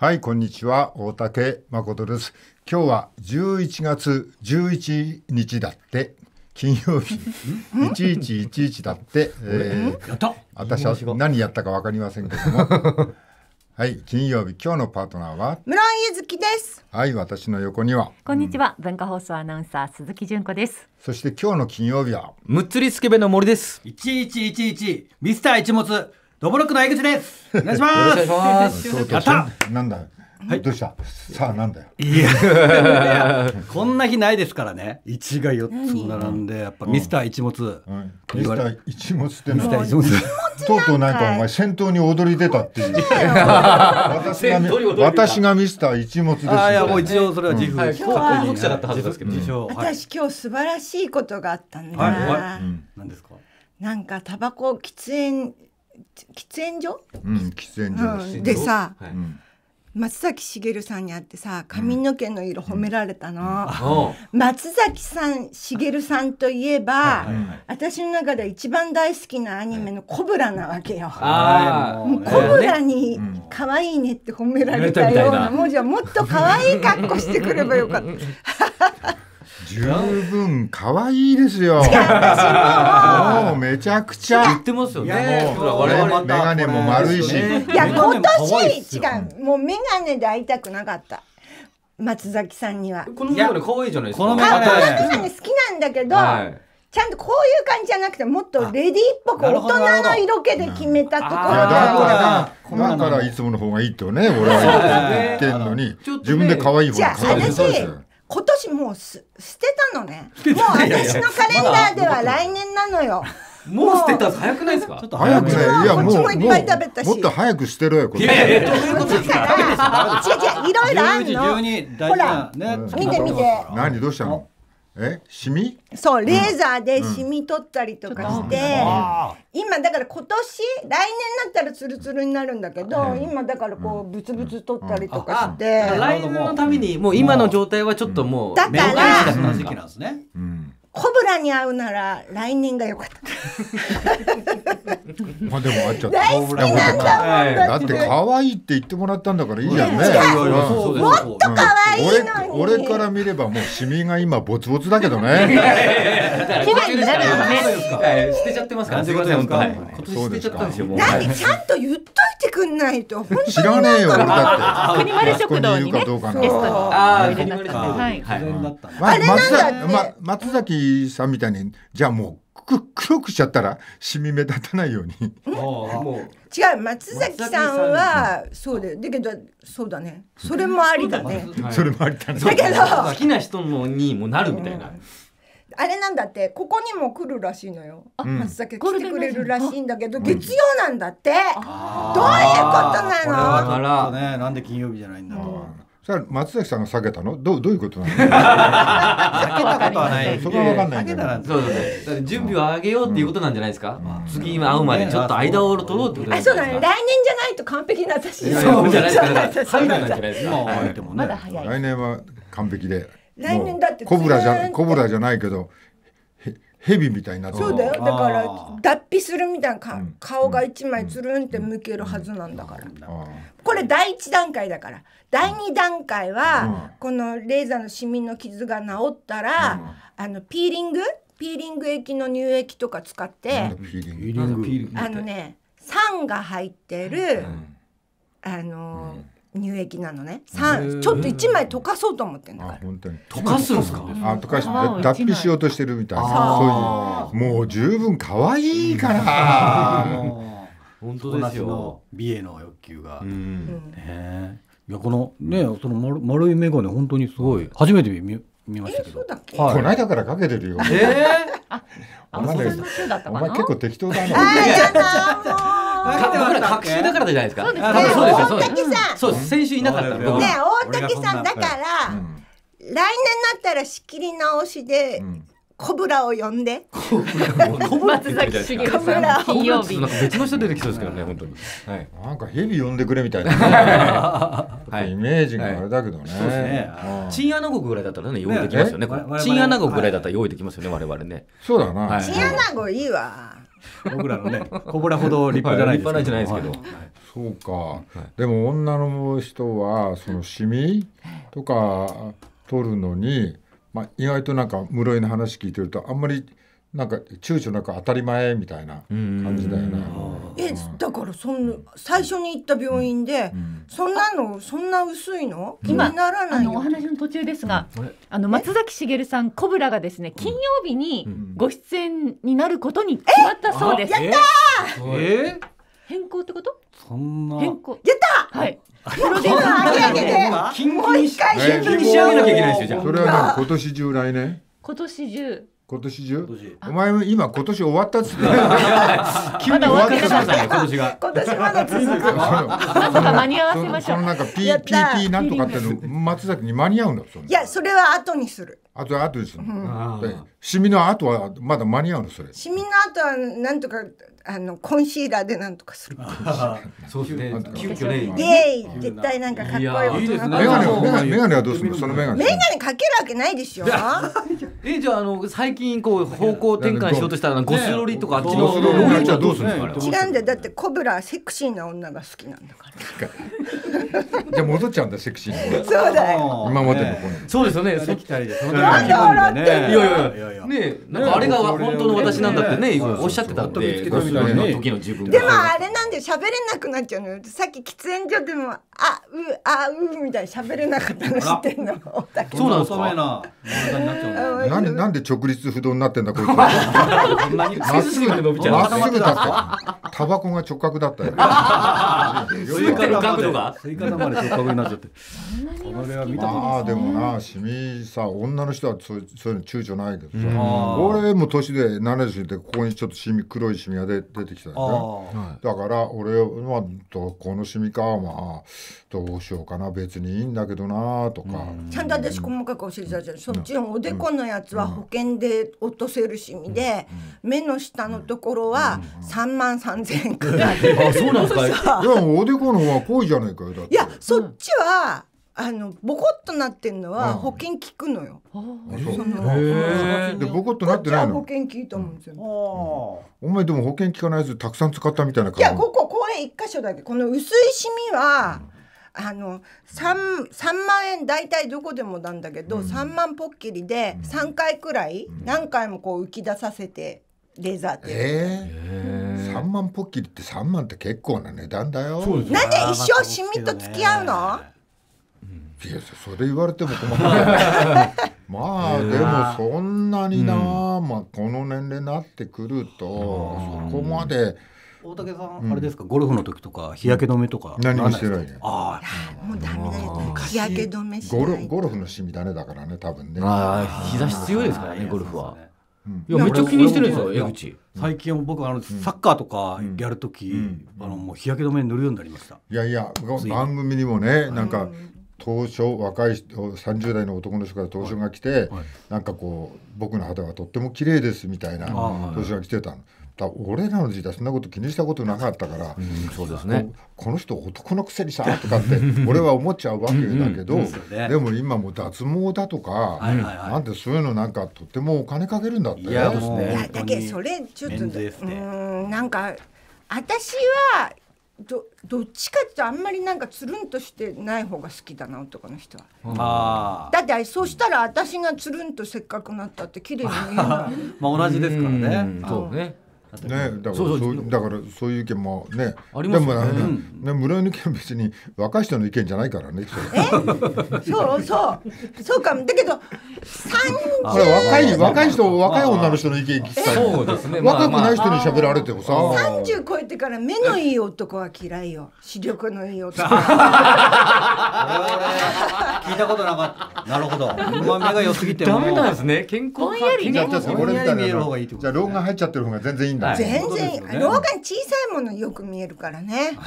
はいこんにちは大竹誠です今日は11月11日だって金曜日1111だって、えー、私は何やったか分かりませんけども はい金曜日今日のパートナーは室井ゆずですはい私の横にはこんにちは、うん、文化放送アナウンサー鈴木純子ですそして今日の金曜日はむっつりスケベの森です1111ミスター一物どぶろくの江口です。お願いします。ますやったなんだはい、どうしたさあなんだよいやこんな日ないですからね一が四つ並んでやっぱミスター一物、ミスター一物ってミスター一物とうとうなんかお前先頭に踊り出たっていう 私がミスター一物です、あいやもう一応それは自負、うん、はい、今日は僕じゃったはずですけど、うん、私今日素晴らしいことがあったんだ、はいはい、ですかなんかタバコ喫煙喫煙所、うん、喫煙所でさ、はい、松崎しげるさんに会ってさ髪の毛の色褒められたの、うん、松崎さんしげるさんといえば、はいはいはい、私の中で一番大好きなアニメの「コブラ」なわけよ。コブラに「可愛いね」って褒められたような、もうじゃもっと可愛い格好してくればよかった。十分可愛いですよ。もうめちゃくちゃ。言ってますよね。メガネも丸いし。いや今年違う。もうメガネで会いたくなかった。松崎さんには。このメガネ可愛いじゃないですか。このメガネ好きなんだけど。はいちゃんとこういう感じじゃなくてもっとレディーっぽく大人の色気で決めたところだからだからいつもの方がいいとね俺は言ってんのに、ね、自分で可愛い方が可愛いじゃあ今年もうす捨てたのねもう私のカレンダーでは来年なのよもう捨てた早くないですかちょっと早くねいやもうもいっぱい食べたしもっと早く捨てろよこれいやいやどういうことですか違う違ういろいろあるのほら、見て見て何どうしたのえシミそうレーザーでシミ取ったりとかして、今だから今年来年になったらツルツルになるんだけど、今だからこうブツブツ取ったりとかして、来年のためにもう今の状態はちょっともうだから、うん、だから、んコブラに会うなら来年が良かった。まあでもあっちゃん大好きなんだだって可愛いって言ってもらったんだからいいじゃんね。もっと可愛い俺から見ればもうシミが今ボツボツだけどね。君 中ですから、ね、捨てちゃってますから、すみません、本当、は今年捨てちゃったんですよ、もう。何、ちゃんと言っといてくんないと、知らねえよ、俺だって。国丸食堂にね、ゲストに。ああ、国丸食堂。はい、はい。松崎、ま、松崎さんみたいに、じゃあもう。く黒くしちゃったらシみ目立たないように。違う松崎さんはそうで、だけどそうだねそれもありだね。それもありだね。だけど好きな人のにもなるみたいな。あれなんだってここにも来るらしいのよ松崎来てくれるらしいんだけど月曜なんだってどういうことなのだからねなんで金曜日じゃないんだと。ろう松崎さんが避けたのどうどういうことなの避け たことはないそこはわかんないけど、そうそうそう準備を上げようっていうことなんじゃないですか、うん、次今会うまでちょっと間を取ろうってことあそうだね来年じゃないと完璧な私そうじゃないですか入らないじゃないですか、ね、来年は完璧で来年だってコブラじゃコブラじゃないけど蛇みたいになってそうだよだから脱皮するみたいな顔が一枚つるんって向けるはずなんだから、これ第一段階だから第二段階は、このレーザーのシミの傷が治ったら、あのピーリングピーリング液の乳液とか使ってあのね酸が入ってる、あの乳液なのね三ちょっと一枚溶かそうと思ってんだから溶かすんですかあ溶かして脱皮しようとしてるみたいなそういうもう十分可愛いから本当ですよ美への欲求が、うねいやこのねその丸丸いメガネ本当にすごい初めて見見ましたけど、はい、この間からかけてるよええあ、お前結構適当だなあ、やだ僕ら隔週だからじゃないですか。そうですね。そうです。先週いなかったね大竹さんだから、来年になったら仕切り直しで。コブラを呼んで。コブラ。金曜日。別の人出てきそうですけどね、本当に。はい。なんか蛇呼んでくれみたいな。はい。イメージがあれだけどね。チンアナゴぐらいだったらね、用意できますよね。チンアナゴぐらいだったら用意できますよね、我々ね。そうだな。チンアナゴいいわ。僕らのね小倉ほど立派じゃないですけど、そうか、でも女の人はそのシミとか取るのに、まあ、意外となんか室井の話聞いてるとあんまりなんか躊躇なく当たり前みたいな感じだよね。えだからそんな最初に行った病院で、そんなのそんな薄いの気にならないお話の途中ですが、あの松崎しげるさんコブラがですね金曜日にご出演になることに決まったそうです。やったー。え変更ってこと？そんな変更。やったはい。金ロデューサー一回真剣に仕上げなきゃいけないですよじゃあ。それは今年中来年。今年中。今年中お前も今今年終わったっつって 急に終わったからね今年が今年まだ続くなんとか間に合わせましょうそのなんか p p p なんとかっての 松崎に間に合うのいやそれは後にするあと後にする、うん、シミの後はまだ間に合うのそれ。シミの後はなんとかあのコンシーラーでなんとかする。そうですね。急遽ね。イエーイ絶対なんかかっこいい大人。メガネメガネメガネはどうするのそのメガネ。メガネかけるわけないでしょ。えじゃあの最近こう方向転換しようとしたらゴスロリとかあっちのロリじゃどうするの。違うんだよだってコブラセクシーな女が好きなんだから。じゃ戻っちゃうんだセクシーに。そうだよ。今までのそうですよね。そうきたりで。なんで笑ってんの。いやいやいや。やいやねなんかあれが本当の私なんだってねおっしゃってたんで、ね、時の自分でもあれなで喋れなくなっちゃうのよさっき喫煙所でもあうあうみたいに喋れなかったの知ってんの そうなんですかななんで直立不動になってんだこいつまっすぐうだったタバコが直角だったよスイカの角度がスイカで直角になっちゃって見たあでもなしみさ女の人はそうそういうの躊躇ないけどさ俺も年で70でここにちょっとシミ黒いシミが出てきただから俺は、まあ、と、この趣味か、まあ、どうしようかな、別にいいんだけどな、とか。ちゃんと私細かく教えてたじゃん。そっちのおでこのやつは保険で落とせる趣味で、目の下のところは3万3千円くらい。あ、そうなんですかいや、おでこの方が濃いじゃないかよ、だって。いや、そっちは、あのボコッとなってんのは保険聞くのよ。そのでボコッとなってないの。保険聞いたもんですよ。お前でも保険聞かないやつたくさん使ったみたいな感じ。いやこここれ一箇所だけこの薄いシミは。あの 3, 3万円大体どこでもなんだけど、うん、3万ポッキリで3回くらい何回もこう浮き出させてレーザーって。えー、3万ポッキリって3万って結構な値段だよ。なんで一生シミと付き合うの、いやそれ言われても困る まあでもそんなにな、うん、まあ、この年齢になってくると、そこまで。大竹さん、あれですかゴルフの時とか日焼け止めとか何もしてないねああもうダメだよ日焼け止めしゴルゴルフの趣味だねだからね多分ねあ日差し強いですからねゴルフは、いやめっちゃ気にしてるんですよ江口最近僕あの、サッカーとかやる時、あのもう日焼け止め塗るようになりましたいやいや番組にもねなんか当初若い30代の男の人から当初が来て、はいはい、なんかこう僕の肌はとっても綺麗ですみたいな当初が来てたの。俺らの時代そんなこと気にしたことなかったから、うん、そうですねこの人男のくせにさとかって 俺は思っちゃうわけだけどうんね、でも今も脱毛だとか、はいはいはい、なんてそういうのなんかとてもお金かけるんだっていやですねだけそれちょっと、ね、なんか私はどどっちかってあんまりなんかつるんとしてない方が好きだな男の人はあだってそうしたら私がつるんとせっかくなったって綺麗に見えない まあ同じですからね、うそうねね、だからそうだからそういう意見もねありますねでもね村井の意見別に若い人の意見じゃないからね そうそうそうかだけど三十。若い若い人若い女の人の意見聞きたいそうですね若くない人に喋られてもさ30超えてから目のいい男は嫌いよ視力のいい男 聞いたことなかったなるほど目が良すぎてダメなんですね健康ぼんやりね見える方がいいっじゃあ老眼入っちゃってる方が全然いいんだ、全然、老眼小さいものよく見えるからね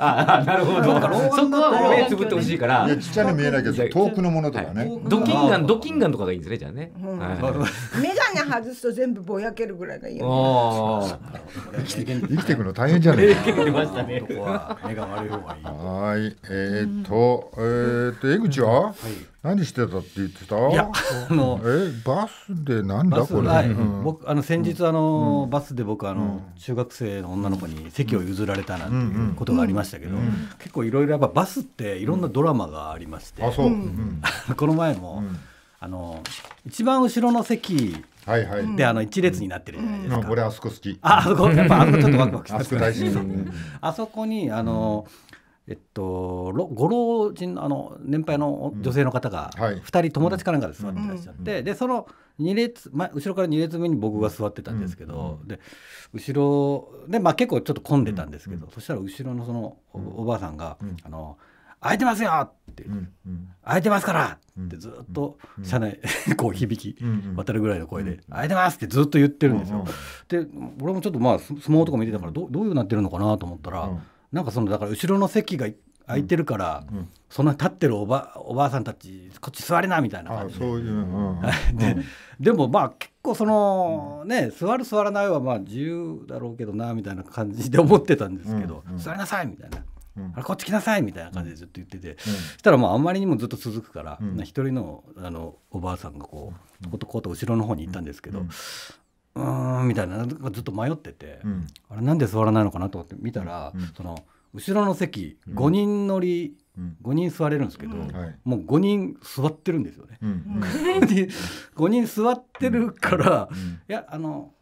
ああなるほど。そこは目つぶってほしいから。ちっちゃいの見えないけど遠くのものとかね。ドキンガンドキンガンとかがいいんですねじゃあね。眼鏡外すと全部ぼやけるぐらいがいいよ、ね。生きて生きていくの大変じゃないですか。目が悪い方がいい。はいえー、っとえー、っと江口は。はい何してたって言ってたいやあのえバスでなんだこれ、はい、僕あの先日あの、バスで僕あの、中学生の女の子に席を譲られたなんていうことがありましたけど、結構いろいろやっぱバスっていろんなドラマがありまして、あそう、この前も、あの一番後ろの席はいはい、であの一列になってるじゃないですか。俺あそこ好き。あ、あそこやっぱあそこちょっとワクワクします、ね。あそこにあの、うんえっと、ご老人あの年配の女性の方が2人友達かなんかで座ってらっしゃって、でその2列前後ろから2列目に僕が座ってたんですけど、で後ろで、まあ、結構ちょっと混んでたんですけど、そしたら後ろのそのおばあさんが「あの空いてますよ!」って「空いてますから!」ってずっと車内 こう響き渡るぐらいの声で「空いてます!」ってずっと言ってるんですよ。で俺もちょっとまあ相撲とか見てたからどどういうなってるのかなと思ったら。なんかそのだから後ろの席が空いてるから、うん、そんな立ってるおばおばあさんたちこっち座れなみたいな感じ で、で,、もまあ結構その、ね座る座らないはまあ自由だろうけどなみたいな感じで思ってたんですけど、座りなさいみたいな。あれこっち来なさいみたいな感じでずっと言ってて、そしたらもうあまりにもずっと続くから一、人のあのおばあさんがこうことこと後ろの方に行ったんですけど、うんみたいなずっと迷ってて、うん、あれなんで座らないのかなと思って見たら、うん、その後ろの席5人乗り、うん、5人座れるんですけど、うん、もう5人座ってるんですよね。うん、5人座ってるから、いやあの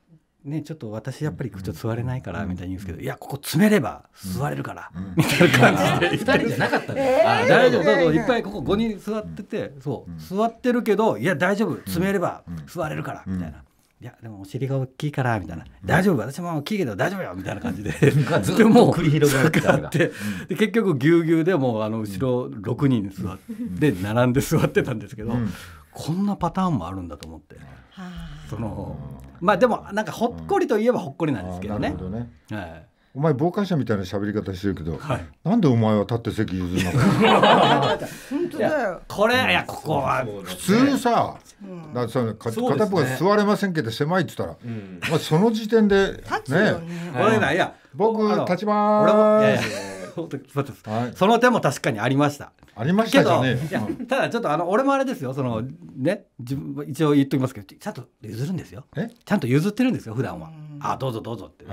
ね、ちょっと私やっぱりちょっと座れないからみたいに言うんですけど、いやここ詰めれば座れるから、みたいな感じで2人じゃなかったね、あ大丈夫そうそういっぱいここ5人座ってて、そう座ってるけどいや大丈夫詰めれば座れるから、みたいないやでもお尻が大きいからみたいな、大丈夫私も大きいけど大丈夫よみたいな感じでずっと繰り広がってで結局ぎゅうぎゅうでもうあの後ろ6人座って、うん、並んで座ってたんですけど、うん、こんなパターンもあるんだと思って、そのまあでもなんかほっこりといえばほっこりなんですけどね。どねはいお前傍観者みたいな喋り方してるけど、はい、なんでお前は立って席譲るの本当だよこれいやここは、普通さ、うん、だその片っぽが座れませんけど狭いって言ったら、うん、まあ、その時点でね立つよね俺ないや僕立ちまーすその手も確かにありました。ありましたじゃねただちょっとあの俺もあれですよそのね自分一応言っときますけどちゃんと譲るんですよちゃんと譲ってるんですよ普段は。あどうぞどうぞって、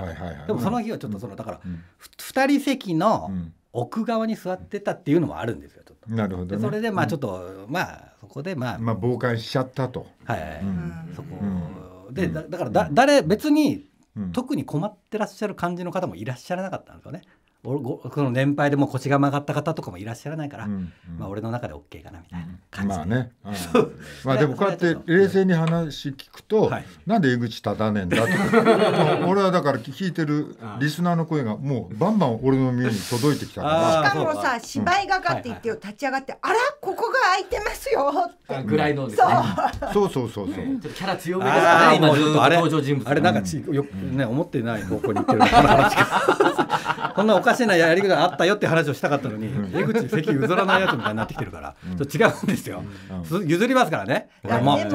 でもその日はちょっとそのだから、う2人席の奥側に座ってたっていうのもあるんですよちょっとなるほど、それでまあちょっと、まあそこでまあまあ傍観しちゃったとはい、そこ、でだからだ誰別に、特に困ってらっしゃる感じの方もいらっしゃらなかったんですよね。この年配でも腰が曲がった方とかもいらっしゃらないから、うんうん、まあ、俺の中で OK かなみたいな感じで、まあね、うん、まあでもこうやって冷静に話聞くと、はい、なんで江口立たねえんだと 俺はだから聞いてるリスナーの声がもうバンバン俺の耳に届いてきたからしかもさ芝居がかって言ってよ、立ち上がって「あらここが空いてますよ」ってぐらいのですね、そうそうそうそう、キャラ強めですね今ずっとあれあれなんかち、よね思ってない方向に行ってる話がこんなおかしなやり方あったよって話をしたかったのに、うん、江口席譲らないやつみたいになってきてるから、うん、ちょっと違うんですよ、うん、譲りますからね、うん、もちょ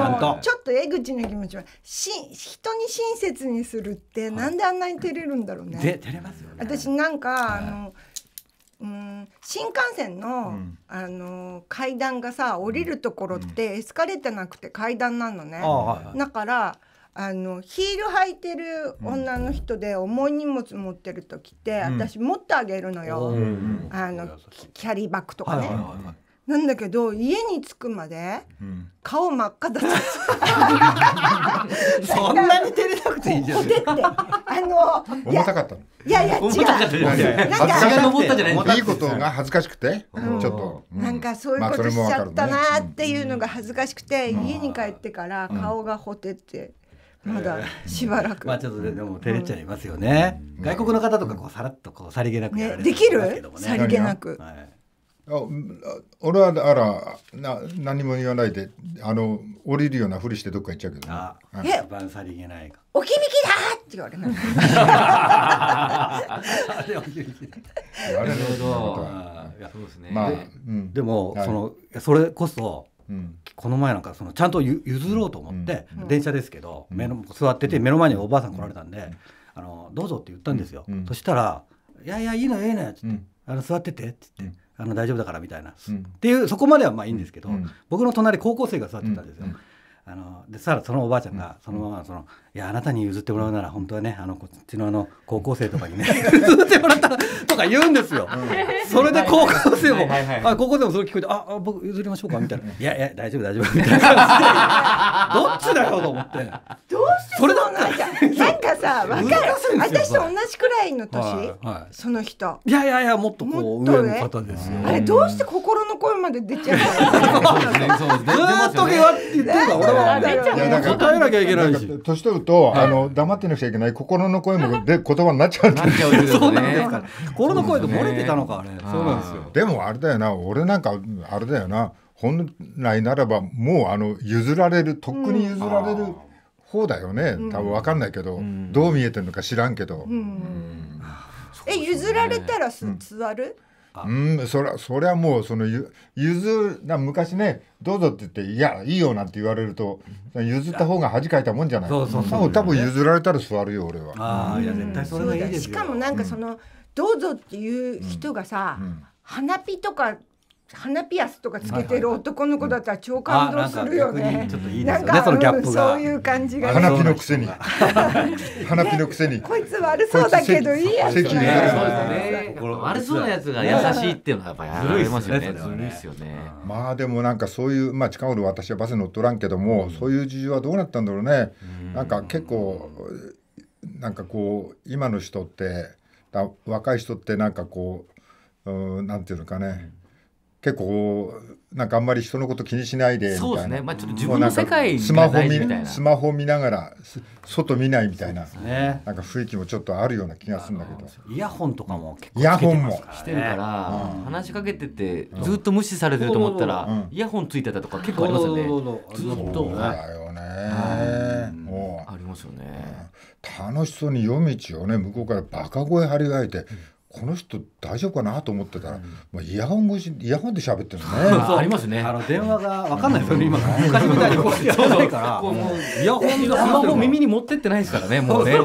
っと江口の気持ちはし人に親切にするってなんであんなに照れるんだろうね、はい、照れますよね私なんか、はい、あのうん新幹線のうん、あの階段がさ降りるところってエスカレーターなくて階段なのね、だからあのヒール履いてる女の人で重い荷物持ってる時って、うん、私持ってあげるのよ、うん、あのキャリーバッグとかね。はいはいはいはいなんだけど家に着くまで、顔真っ赤だった、そんなに照れなくていいじゃん。あの重たかったいやいや違う。なんかいいことが恥ずかしくて、うん、ちょっと、うん、なんかそういうことしちゃったなっていうのが恥ずかしくて、家に帰ってから顔がほてって。まだしばらく。まあちょっとでも照れちゃいますよね。外国の方とかこうさらっとこうさりげなくやれね、できる？さりげなく。はい。あ俺はあらな何も言わないであの降りるようなふりしてどっか行っちゃうけど、ね、あ、う番さりげないかおきみきだって言われ あなるほどいやそうですねまあ、でも、そのそれこそこの前なんかそのちゃんと譲ろうと思って、電車ですけど、目の座ってて目の前におばあさん来られたんで「あのどうぞ」って言ったんですよ。そしたら「いやいやいいのいいのよ」っつって「あの座ってて」っつって。あの大丈夫だからみたいな、っていうそこまではまあいいんですけど、僕の隣高校生が座ってたんですよ、あのでさらそのおばあちゃんがそのままその、いやあなたに譲ってもらうなら本当はねあのこっちのあの高校生とかにね 譲ってもらったらとか言うんですよ、う ん、それで高校生も、高校生もそれ聞こえてああ僕譲りましょうかみたいな「いやいや大丈夫大丈夫」みたいな どっちだよと思ってどうしてそれなんなんかさ分かる私と同じくらいの年、はいはい、その人いやいやいやもっとこう上の方ですあれどうして心の声まで出ちゃうのずっとけわって言ってる俺は答えなきゃいけないし年取るとあの黙ってなくちゃいけない心の声もで言葉になっちゃうんですよそうなんですか心の声で漏れてたのかあれそうなんですよでもあれだよな俺なんかあれだよな本来ならばもうあの譲られるとっくに譲られる、うん方だよね多分分かんないけど、どう見えてるのか知らんけど。え譲られたらす、座るうん、そりゃそりゃもうそのゆ譲な昔ねどうぞって言って「いやいいよ」なんて言われると譲った方が恥かいたもんじゃないそうそうそう多分譲られたら座るよ俺は。ああいや絶対それいいしかもなんかその、どうぞっていう人がさ、花火とか花ピアスとかつけてる男の子だったら超感動するよね。なんかそのギャップそういう感じが。花ピのくせに。鼻ピのくせに。こいつ悪そうだけどいいやつ。悪そうなやつが優しいっていうのはやっぱりありますよね。まあでもなんかそういうまあ近頃私はバスに乗っとらんけどもそういう事情はどうなったんだろうね。なんか結構なんかこう今の人ってだ若い人ってなんかこううんなんていうのかね。結構なんかあんまり人のこと気にしないでそうですね、まあ、ちょっと自分の世界スマホ見スマホ見ながら外見ないみたいなね、なんか雰囲気もちょっとあるような気がするんだけどイヤホンとかも結構、イヤホンもしてるから、う話しかけててずっと無視されてると思ったら、うん、イヤホンついてたとか結構ありますよね、ずっとだよね、ありますよね楽しそうに夜道をね向こうからバカ声張り替えて、この人大丈夫かなと思ってたら、うん、まあ、イヤホン越しイヤホンで喋ってるね ありますねあの電話が分かんないですよね、今昔みたいにこうやらないからイヤホンスマホ耳に持ってってないですからねもうね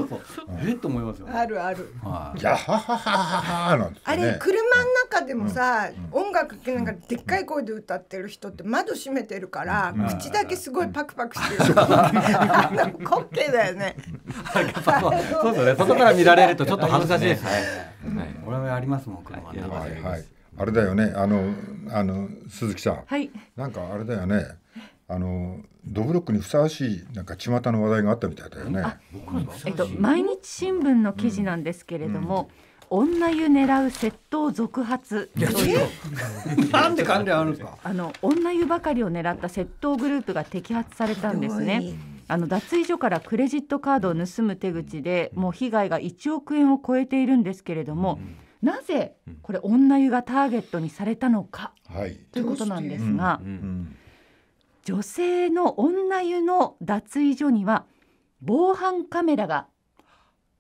えっと思いますよ、あるある。はい。やははははあれ車の中でもさ、音楽かけなんかでっかい声で歌ってる人って窓閉めてるから、口だけすごいパクパクしてる。うん、コッケだよね。そうですね。外から見られるとちょっと恥ずかしいですはい。俺はありますもん車の中で。はあれだよね。あのあの鈴木さん。はい。なんかあれだよね。あのドブロックにふさわしいなんか巷の話題があったみたいだよね。えっと毎日新聞の記事なんですけれども。うんうん、女湯狙う窃盗続発い なんで関連あるんですかあの女湯ばかりを狙った窃盗グループが摘発されたんですねあの脱衣所からクレジットカードを盗む手口でもう被害が1億円を超えているんですけれども、うんなぜこれ女湯がターゲットにされたのか、はい、ということなんですが、うんうんうん、女性の女湯の脱衣所には防犯カメラが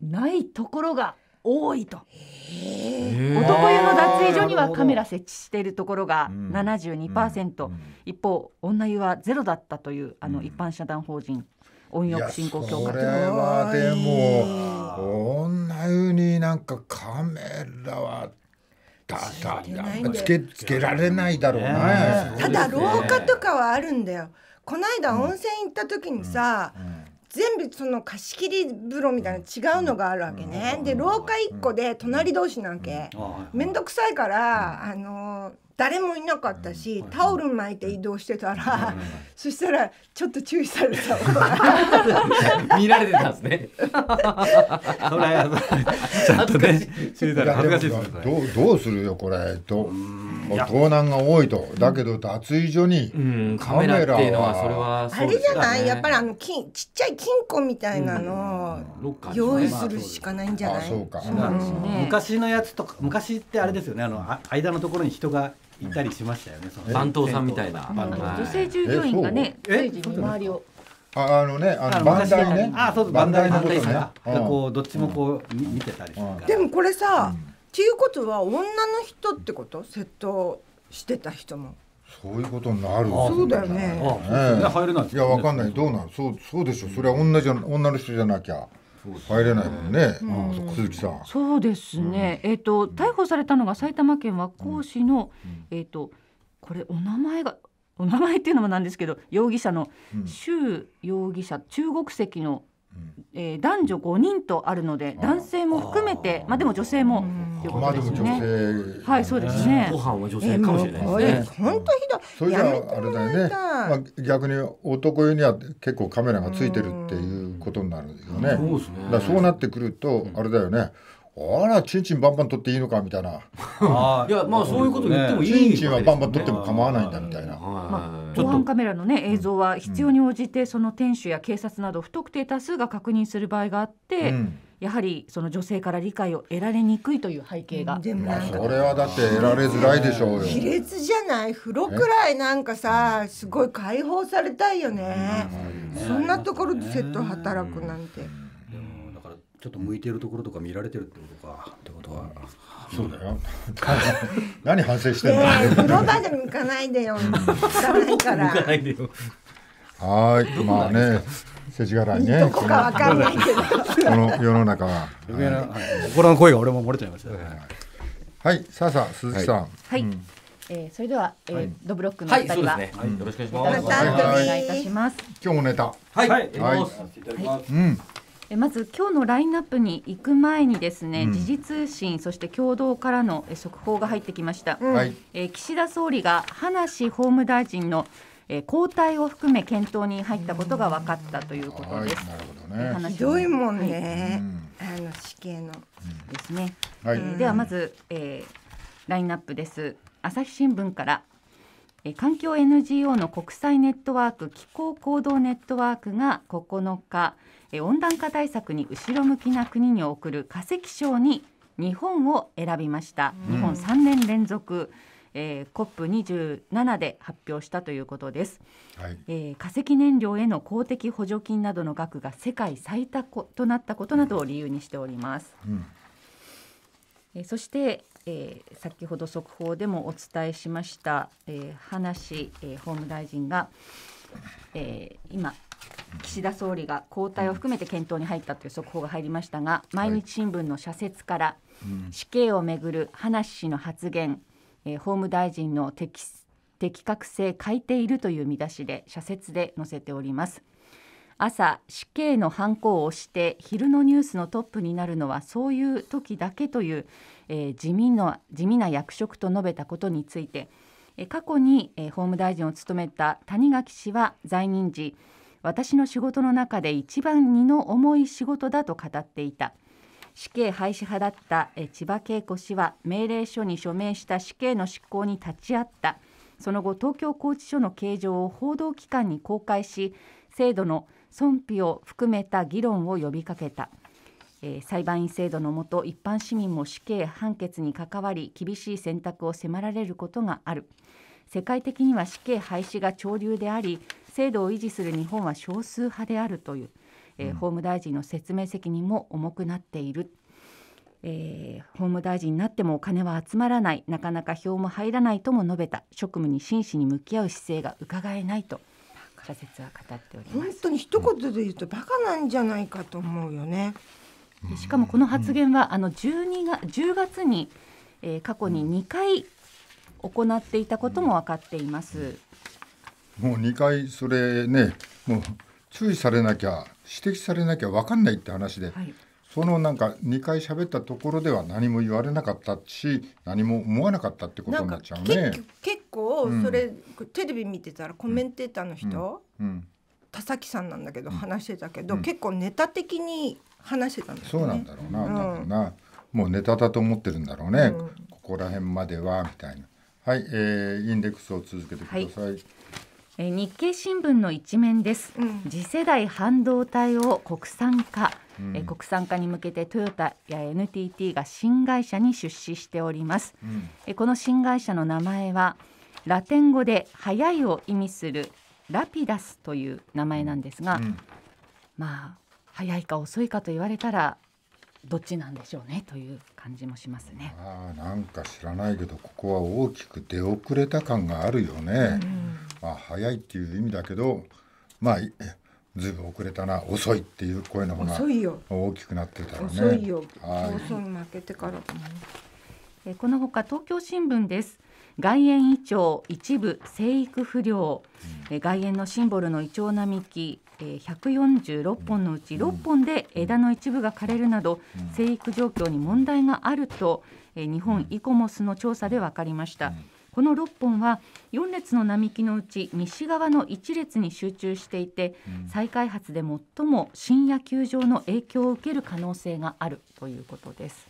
ないところが多いと男湯の脱衣所にはカメラ設置しているところが72%、うんうん、一方女湯はゼロだったというあの一般社団法人温浴振興協会これはでも女湯になんかカメラはつけつけられないだろうね、ただ廊下とかはあるんだよこの間温泉行った時にさ、全部その貸し切り風呂みたいな違うのがあるわけね、で廊下一個で隣同士なわけ面倒、くさいから、あの誰もいなかったし、うん、タオル巻いて移動してたら、うん、そしたらちょっと注意された 見られてたんですね それちょっとね注意され恥ずかしいですどうどうするよこれと盗難が多いとだけど脱衣所にカメラは,、うん、はそれは、ね、あれじゃないやっぱりあの金ちっちゃい金庫みたいなの用意するしかないんじゃない、まあ、そうか、うん、昔のやつとか昔ってあれですよねあの間のところに人がいたりしましたよね、その番頭さんみたいな、番頭女性従業員がね、政治見周りを。ああのね、あのバンダイね。あ、そうそう、バンダイのことね。こうどっちもこう見てたりするから。でもこれさ、っていうことは女の人ってこと？窃盗してた人も。そういうことになるそうだよね。ね入るない。やわかんない。どうなん？そうそうでしょ。うそれは女じゃ女の人じゃなきゃ。入れないもんね、うん、鈴木さんそうですね、えっ、と逮捕されたのが埼玉県和光市の、えっ、とこれお名前がお名前っていうのもなんですけど容疑者の周容疑者中国籍のえー、男女5人とあるので男性も含めてまあでも女性もということですよね。はいそうですね。ご飯は女性かもしれないですね。本当ひどい。それじゃあれだよね。まあ逆に男湯には結構カメラがついてるっていうことになるよね。そうですね。だそうなってくるとあれだよね。あらちんちんバンバン取っていいのかみたいないやまあそういうこと言ってもいいわけですね、チンチンはバンバン取っても構わないんだみたいな、まあ、防犯カメラのね映像は必要に応じてその店主や警察など不特定多数が確認する場合があって、うん、やはりその女性から理解を得られにくいという背景が、まあ、それはだって得られづらいでしょうよ卑劣じゃない風呂くらいなんかさすごい解放されたいよね、そんなところでセット働くなんて。ちょっと向いてるところとか見られてるってことか。ってことは。そうだよ。何反省してんの。場で向かないでよ。向かないから。向かないでよ。はい、まあね。世知辛いね。どこかわかんないけど。この世の中は。の声が俺も漏れちゃいました。はい、さあさあ、鈴木さん。はい。えー、それでは、えードブロックの二人は、はいよろしくお願いします。お願いいたします。今日もネタ。はい、はい、はい、うん。まず今日のラインナップに行く前にですね、うん、時事通信そして共同からの速報が入ってきました、うん、え岸田総理が葉梨法務大臣のえ交代を含め検討に入ったことが分かったということです。はい、なるほどね。話ひどいもんね。はい、あの死刑の、うん、ですね。はい、えー、ではまず、えー、ラインナップです。朝日新聞から。え環境 NGO の国際ネットワーク気候行動ネットワークが9日え温暖化対策に後ろ向きな国に送る化石賞に日本を選びました。日本3年連続、えー、COP27 で発表したということです、はいえー、化石燃料への公的補助金などの額が世界最多となったことなどを理由にしております、うん、えー、そして、えー、先ほど速報でもお伝えしました、えー、話、えー、法務大臣が、えー、今岸田総理が交代を含めて検討に入ったという速報が入りましたが毎日新聞の社説から、死刑をめぐる葉梨氏の発言、えー、法務大臣の適適格性欠いているという見出しで社説で載せております朝死刑のハンを押して昼のニュースのトップになるのはそういう時だけという、えー、地味の地味な役職と述べたことについて過去に法務大臣を務めた谷垣氏は在任時私の仕事の中で一番荷の重い仕事だと語っていた死刑廃止派だった千葉恵子氏は命令書に署名した死刑の執行に立ち会ったその後東京拘置所の形状を報道機関に公開し制度の損否を含めた議論を呼びかけた、えー、裁判員制度のもと一般市民も死刑判決に関わり厳しい選択を迫られることがある世界的には死刑廃止が潮流であり制度を維持する日本は少数派であるという、えー、法務大臣の説明責任も重くなっている。えー、法務大臣になってもお金は集まらないなかなか票も入らないとも述べた職務に真摯に向き合う姿勢がうかがえないと社説は語っております本当に一言で言うとバカなんじゃないかと思うよね、しかもこの発言は、うん、あの12が10月に、えー、過去に2回行っていたことも分かっています、もう2回それねもう注意されなきゃ指摘されなきゃ分かんないって話で、はい、そのなんか2回喋ったところでは何も言われなかったし何も思わなかったってことになっちゃうね。結構それ、うん、テレビ見てたらコメンテーターの人、うんうん、田崎さんなんだけど話してたけど、結構ネタ的に話してたんだよね。そうなんだろうな、だろうなもうネタだと思ってるんだろうね、ここら辺まではみたいな。はい、えー、インデックスを続けてください、はいえ日経新聞の一面です、うん、次世代半導体を国産化、うん、え国産化に向けてトヨタや NTT が新会社に出資しております、うん、えこの新会社の名前はラテン語で早いを意味するラピダスという名前なんですが、まあ早いか遅いかと言われたらどっちなんでしょうねという感じもしますねあなんか知らないけどここは大きく出遅れた感があるよね、うんまあ、早いっていう意味だけどまあずいぶん遅れたな遅いっていう声の方が大きくなってたらね遅いよ遅い負けてから、えこのほか東京新聞です外苑イチョウ一部生育不良、うん、外苑のシンボルのイチョウ並木146本のうち6本で枝の一部が枯れるなど、生育状況に問題があると日本イコモスの調査で分かりました。うんこの6本は4列の並木のうち西側の1列に集中していて、うん、再開発で最も新野球場の影響を受ける可能性があるということです。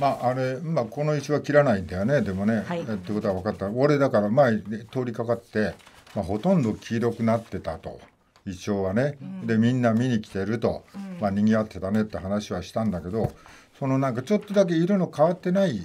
まあ、あれ、まあ、この石は切らないんだよね、でもね、はい、ってことは分かった。俺だから前通りかかって、まあ、ほとんど黄色くなってたと。一応はね、うん、でみんな見に来てると、うん、まあ賑わってたねって話はしたんだけどそのなんかちょっとだけ色の変わってない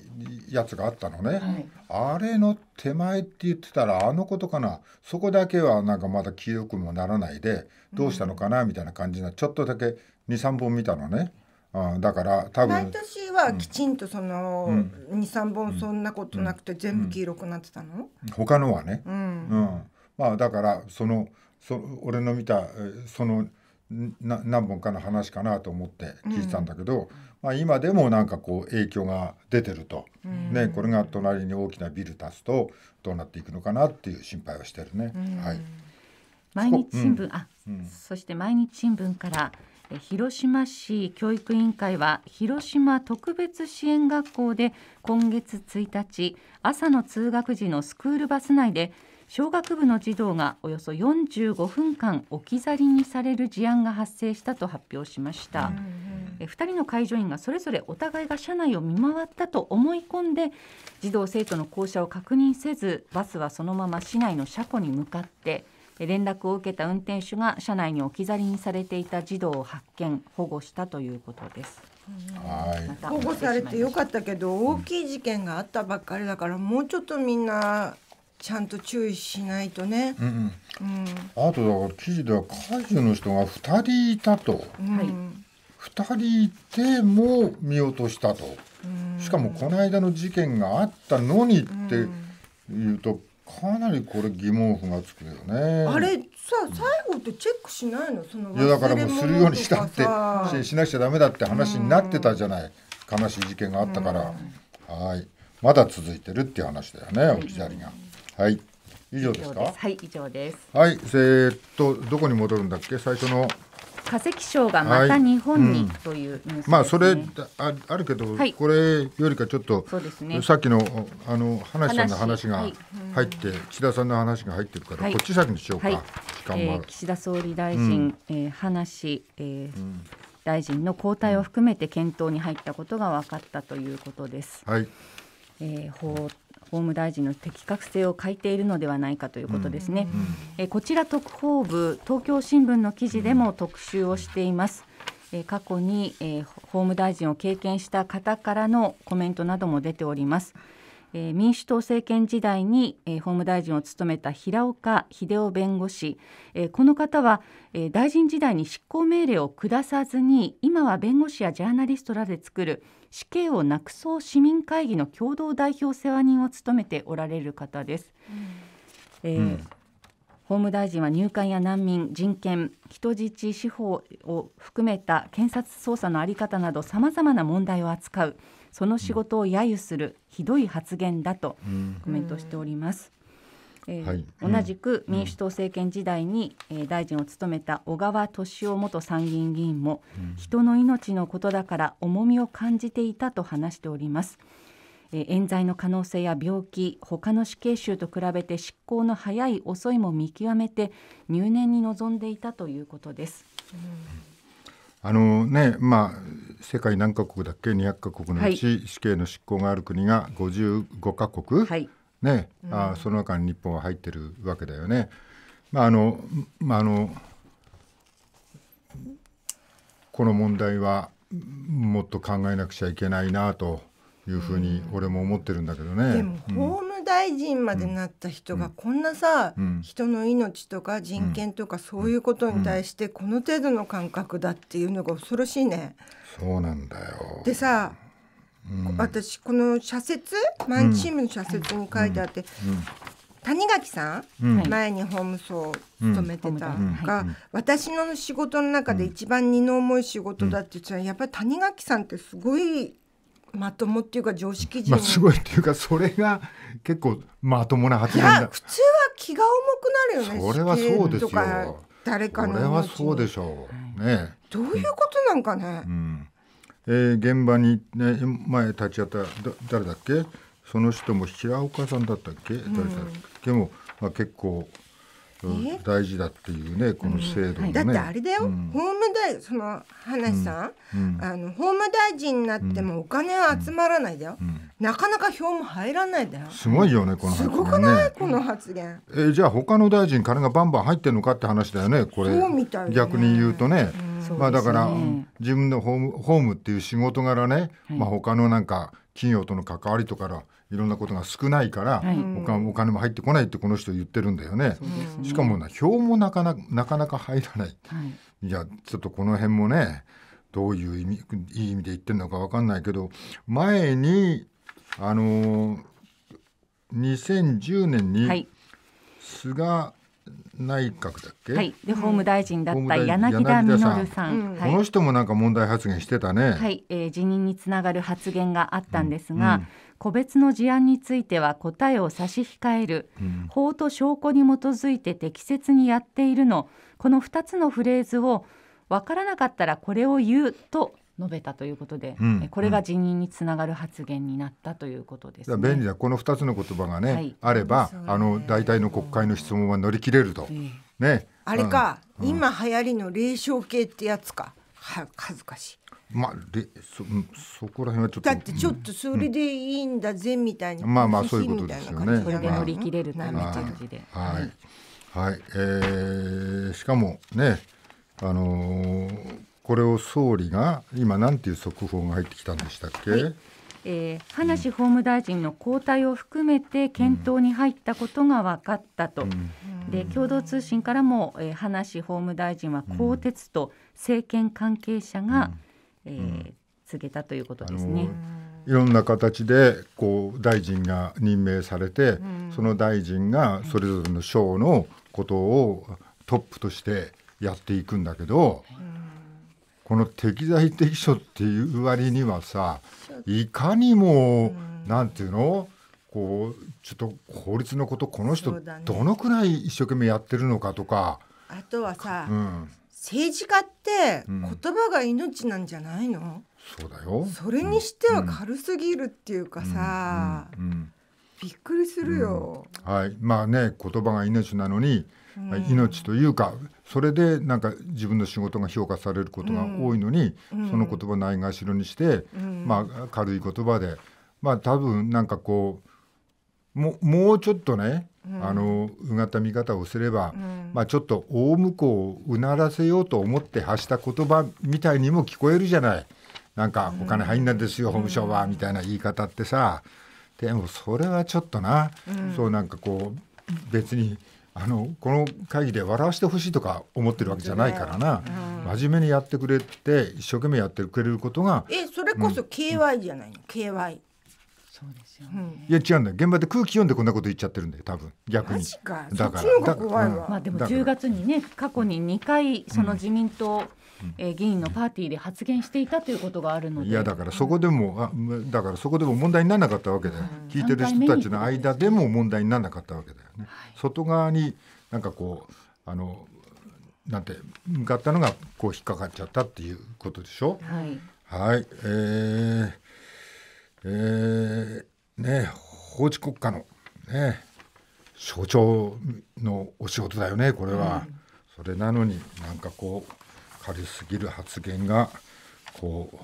やつがあったのね、はい、あれの手前って言ってたらあのことかなそこだけはなんかまだ記憶もならないでどうしたのかなみたいな感じなちょっとだけ23本見たのね。あだから多分毎年はきちんとその、うん、本そんなことなくて全部黄色くなってたの、他のはね、うん、うん、まあだからそのそ俺の見たその何本かの話かなと思って聞いてたんだけど、うんまあ、今でもなんかこう影響が出てると、ね、これが隣に大きなビル建つとどうなっていくのかなっていう心配をしてるね。はい、毎日新聞、うん、あ、うん、そして毎日新聞から広島市教育委員会は広島特別支援学校で今月1日朝の通学時のスクールバス内で小学部の児童がおよそ45分間置き去りにされる事案が発生したと発表しました。2人の介助員がそれぞれお互いが車内を見回ったと思い込んで児童生徒の降車を確認せずバスはそのまま市内の車庫に向かって連絡を受けた運転手が車内に置き去りにされていた児童を発見保護したということです。保護されてよかったけど大きい事件があったばっかりだからもうちょっとみんなちゃんと注意しないとね。うんうん、あとだから記事では解除の人が2人いたと、うん、2人いても見落としたと、うん、しかもこの間の事件があったのにっていうと、かなりこれ疑問符がつくよね。あれさ最後ってチェックしないのそのいやだからもうするようにしたってししなくちゃダメだって話になってたじゃない、悲しい事件があったから、はいまだ続いてるっていう話だよね置き去りが。はい。以上ですか。はい、以上です。はい、えー、っと、どこに戻るんだっけ、最初の。化石賞がまた日本に、はい、という、ねうん、まあそれああるけど、はい、これよりかちょっとそうです、ね、さっきのあの話さんの話が入って、はい、岸田さんの話が入ってるから、こっち先にしようか、はい、えー、岸田総理大臣、うん、えー、話、えー、うん、大臣の交代を含めて検討に入ったことが分かったということです。はいえー、法法務大臣の適格性を欠いているのではないかということですね、うんうん、えこちら特報部東京新聞の記事でも特集をしています、え過去に、え法務大臣を経験した方からのコメントなども出ておりますえー、民主党政権時代に、えー、法務大臣を務めた平岡秀夫弁護士、えー、この方は、えー、大臣時代に執行命令を下さずに今は弁護士やジャーナリストらで作る死刑をなくそう市民会議の共同代表世話人を務めておられる方です。うん、えー、うん法務大臣は入管や難民、人権、人質、司法を含めた検察捜査の在り方などさまざまな問題を扱うその仕事を揶揄するひどい発言だとコメントしております。えーはい、同じく民主党政権時代に、うん、えー、大臣を務めた小川敏夫元参議院議員も、うん、人の命のことだから重みを感じていたと話しております、えー、冤罪の可能性や病気他の死刑囚と比べて執行の早い遅いも見極めて入念に臨んでいたということです、うんあのねまあ世界何カ国だっけ200カ国のうち、はい、死刑の執行がある国が55カ国、はい、ね、うん、あその中に日本は入ってるわけだよね。まああのまああのこの問題はもっと考えなくちゃいけないなというふうに俺も思ってるんだけどね。でも法務大臣までなった人がこんなさ、うん、人の命とか人権とかそういうことに対してこの程度の感覚だっていうのが恐ろしいね。そうなんだよでさ、うん、私この社説マンチームの社説に書いてあって。谷垣さん、前に法務省を務めてたが、私の仕事の中で一番二の重い仕事だって言ってたらやっぱり谷垣さんってすごいまともっていうか常識人、まあ、すごいっていうかそれが結構まともな発言だ普通は気が重くなるよねそれはそうですよ誰かのそれはそうでしょう、ねどういうことなんかね、うん、うん、えー、現場に、ね、前立ち会っただ誰だっけその人も平岡さんだったっけ、うん、誰だっけも、まあ、結構大事だっていうねこの制度、ねだってあれだよ、法務大その話さ、ん、あの法務大臣になってもお金は集まらないだよ、なかなか票も入らないだよすごいよねこの発言、すごくないこの発言えじゃあ他の大臣金がバンバン入ってるのかって話だよねこれ、逆に言うとね、まあだから、自分のホームホームっていう仕事柄ね、まあ他のなんか企業との関わりとかいろんなことが少ないから、はい、お金も入ってこないってこの人言ってるんだよね。ねしかもな票もなかなかなかなか入らない。はい、いやちょっとこの辺もねどういう意味いい意味で言ってるのかわかんないけど前にあのー、2010年に菅内閣だっけ、はい、で法務大臣だった柳田稔さんさん、はい、この人もなんか問題発言してたね、はいえー、辞任につながる発言があったんですが、うんうん個別の事案については答えを差し控える、うん、法と証拠に基づいて適切にやっているのこの2つのフレーズを分からなかったらこれを言うと述べたということで、うん、これが辞任につながる発言になったということです、ね、便利だ、この二つの言葉がね、はい、あれば、ね、あの大体の国会の質問は乗り切れると、うん、ねあれか、うん、今流行りの霊障系ってやつかは恥ずかしい。まあ、でそそこら辺はちょっとだってちょっとそれでいいんだぜみたいな、まあまあそういうことですよね。それで乗り切れるなみたいな感じで。はい、はいはい、えー、しかもね、あのーこれを総理が今なんていう速報が入ってきたんでしたっけ、はいえー、葉法務大臣の交代を含めて検討に入ったことが分かったと、うん、で共同通信からも、えー、話法務大臣は更迭と政権関係者が、うん、えー、告げたということですね。いろんな形でこう大臣が任命されて、うん、その大臣がそれぞれの省のことをトップとしてやっていくんだけど、うんこの適材適所っていう割にはさいかにも、うなんていうのこうちょっと法律のことこの人、どのくらい一生懸命やってるのかとか。あとはさ、うん、政治家って言葉が命なんじゃないの、うん、そうだよそれにしては軽すぎるっていうかさ、うん、びっくりするよ、はいまあね言葉が命なのに、命というかそれでなんか自分の仕事が評価されることが多いのに、うん、その言葉をないがしろにして、うん、まあ、軽い言葉でまあ多分なんかこうももうちょっとね、うん、あのうがった見方をすれば、まあ、ちょっと大向こうをうならせようと思って発した言葉みたいにも聞こえるじゃない。なんかお金入んないですよ、法務省は、みたいな言い方ってさでもそれはちょっとな、そうなんかこう別にあのこの会議で笑わせてほしいとか思ってるわけじゃないからな、うん、真面目にやってくれて一生懸命やってくれることがえそれこそ KY じゃないの、うん、KY そうですよ、ね、いや違うんだ現場で空気読んでこんなこと言っちゃってるんで多分逆にだからまあでも10月にね過去に2回その自民党、え議員のパーティーで発言していたということがあるのでいやだからそこでも、あだからそこでも問題にならなかったわけだよ、聞いてる人たちの間でも問題にならなかったわけだよね。外側になんかこうあのなんて向かったのがこう引っかかっちゃったっていうことでしょ。はい。はい。えー、えー、ね法治国家のね象徴のお仕事だよねこれは、うん、それなのになんかこう軽すぎる発言がこう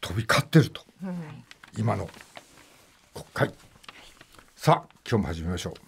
飛び交ってると、うん、今の国会さあ今日も始めましょう。